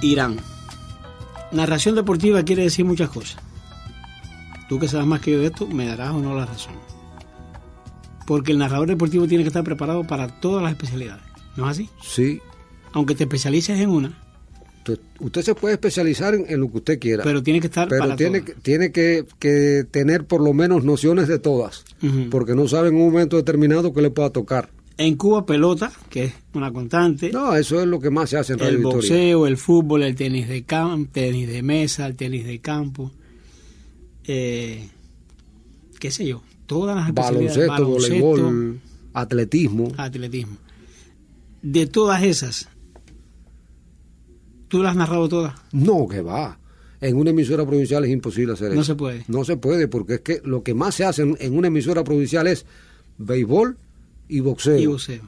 Irán. Narración deportiva quiere decir muchas cosas. Tú que sabes más que yo de esto, me darás o no la razón. Porque el narrador deportivo tiene que estar preparado para todas las especialidades. ¿No es así? Sí. Aunque te especialices en una. Usted se puede especializar en, lo que usted quiera. Pero tiene que estar pero tiene, tiene que, tener por lo menos nociones de todas. Porque no sabe en un momento determinado que le pueda tocar. En Cuba, pelota, que es una constante. No, eso es lo que más se hace en Radio El boxeo, el fútbol, el tenis de, campo, tenis de mesa, el tenis de campo. Eh, qué sé yo, todas las Baloncesto, baloncesto voleibol, atletismo. Atletismo. De todas esas, ¿tú las has narrado todas? No, que va. En una emisora provincial es imposible hacer eso. No se puede. No se puede, porque es que lo que más se hace en una emisora provincial es béisbol, y boxeo. Eh,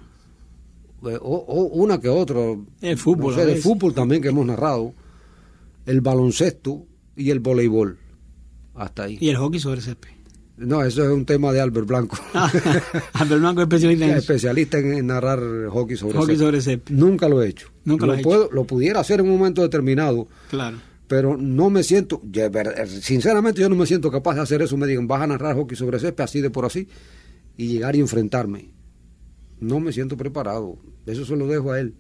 o, una que otra. El fútbol. el fútbol también que hemos narrado. El baloncesto y el voleibol. Hasta ahí. Y el hockey sobre césped. No, eso es un tema de Albert Blanco. Ah, Albert Blanco es especialista en Especialista en narrar hockey sobre hockey césped. Nunca lo he hecho. Nunca lo, puedo, Lo pudiera hacer en un momento determinado. Claro. Pero no me siento, eh, sinceramente yo no me siento capaz de hacer eso. Me digan, vas a narrar hockey sobre césped así de por así y llegar y enfrentarme no me siento preparado. Eso se lo dejo a él.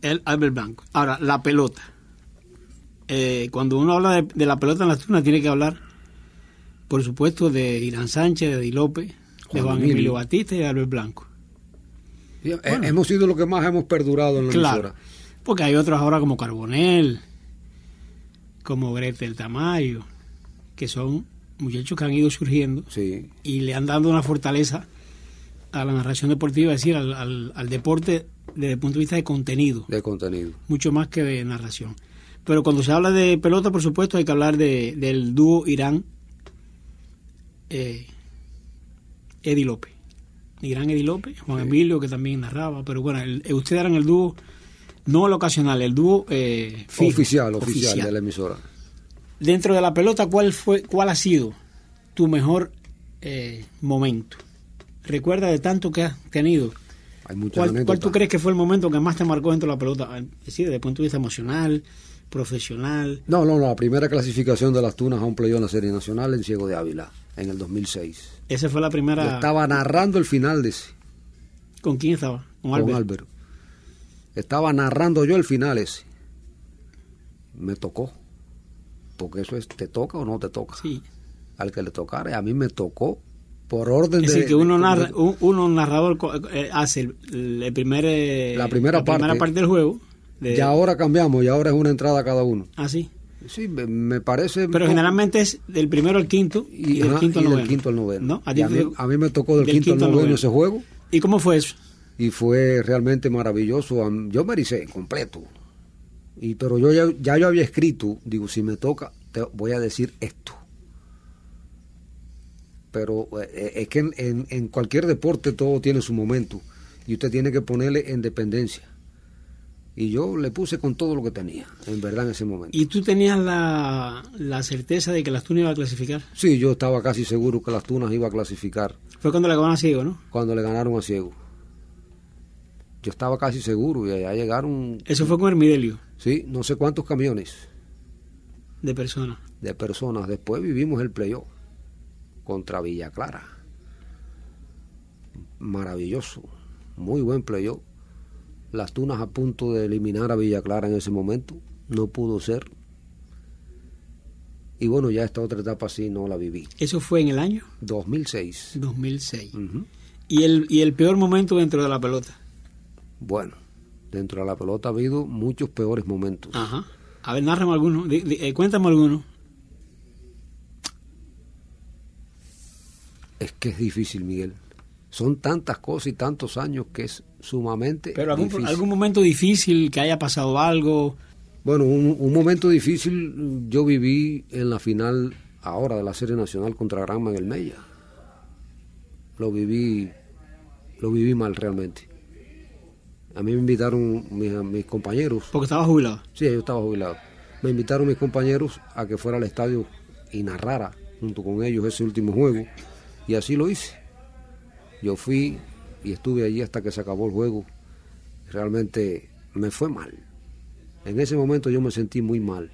El Albert Blanco. Ahora, la pelota. Eh, cuando uno habla de, la pelota en las turnas, tiene que hablar, por supuesto, de Irán Sánchez, de Di López, de Juan Emilio. Batista y de Albert Blanco. Eh, hemos sido los que más hemos perdurado en la claro, Porque hay otros ahora como Carbonel, como del Tamayo, que son muchachos que han ido surgiendo y le han dado una fortaleza a la narración deportiva, es decir, al, al, deporte desde el punto de vista de contenido. De contenido. Mucho más que de narración. Pero cuando se habla de pelota, por supuesto, hay que hablar del dúo Irán, eh, edi López. Irán edi López, Juan Emilio, que también narraba, pero bueno, eh, ustedes eran el dúo, no el ocasional, el dúo eh, oficial, oficial, de la emisora. Dentro de la pelota, ¿cuál fue, cuál ha sido tu mejor eh, momento? recuerda de tanto que has tenido? ¿Cuál, tú crees que fue el momento que más te marcó dentro de la pelota? Ah, es decir, punto de vista emocional, profesional. No, no, no. La primera clasificación de las Tunas a un playoff en la Serie Nacional en Ciego de Ávila, en el 2006. Esa fue la primera. estaba narrando el final de ese. ¿Con quién estaba? Con, Con Estaba narrando yo el final ese. Me tocó. Porque eso es, ¿te toca o no te toca? Sí. Al que le tocara, a mí me tocó es decir, que uno, narrador eh, hace el, primer, eh, la, primera, la parte, del juego. Y ahora cambiamos, y ahora es una entrada cada uno. Ah, sí. me parece. Pero generalmente es del primero al quinto y, del, quinto, al noveno. A, mí, me tocó del, quinto, al noveno, ese juego. ¿Y cómo fue eso? Y fue realmente maravilloso. Yo me ericé completo. Y, pero yo ya, ya yo había escrito, digo, si me toca, te voy a decir esto pero eh, es que en, cualquier deporte todo tiene su momento y usted tiene que ponerle en dependencia. Y yo le puse con todo lo que tenía, en verdad, en ese momento. ¿Y tú tenías la, certeza de que las Tunas iban a clasificar? Sí, yo estaba casi seguro que las Tunas iba a clasificar. Fue cuando le ganaron a Ciego, ¿no? Cuando le ganaron a Ciego. Yo estaba casi seguro y allá llegaron... Eso fue con Hermidelio. Sí, no sé cuántos camiones. De personas. De personas. Después vivimos el playoff contra Villa Clara. Maravilloso, muy buen playoff. Las Tunas a punto de eliminar a Villa Clara en ese momento, no pudo ser. Y bueno, ya esta otra etapa así no la viví. ¿Eso fue en el año? 2006. 2006. ¿Y, el, ¿Y el peor momento dentro de la pelota? Bueno, dentro de la pelota ha habido muchos peores momentos. Ajá. A ver, narrame alguno, eh, cuéntame alguno. Es que es difícil, Miguel. Son tantas cosas y tantos años que es sumamente Pero algún, algún momento difícil, que haya pasado algo. Bueno, un, momento difícil yo viví en la final ahora de la Serie Nacional contra Granma en el Mella. Lo viví, lo viví mal realmente. A mí me invitaron mis, mis compañeros. ¿Porque estaba jubilado? Sí, yo estaba jubilado. Me invitaron mis compañeros a que fuera al estadio y narrara junto con ellos ese último juego. Y así lo hice. Yo fui y estuve allí hasta que se acabó el juego. Realmente me fue mal. En ese momento yo me sentí muy mal.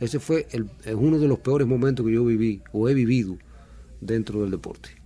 Ese fue uno de los peores momentos que yo viví o he vivido dentro del deporte.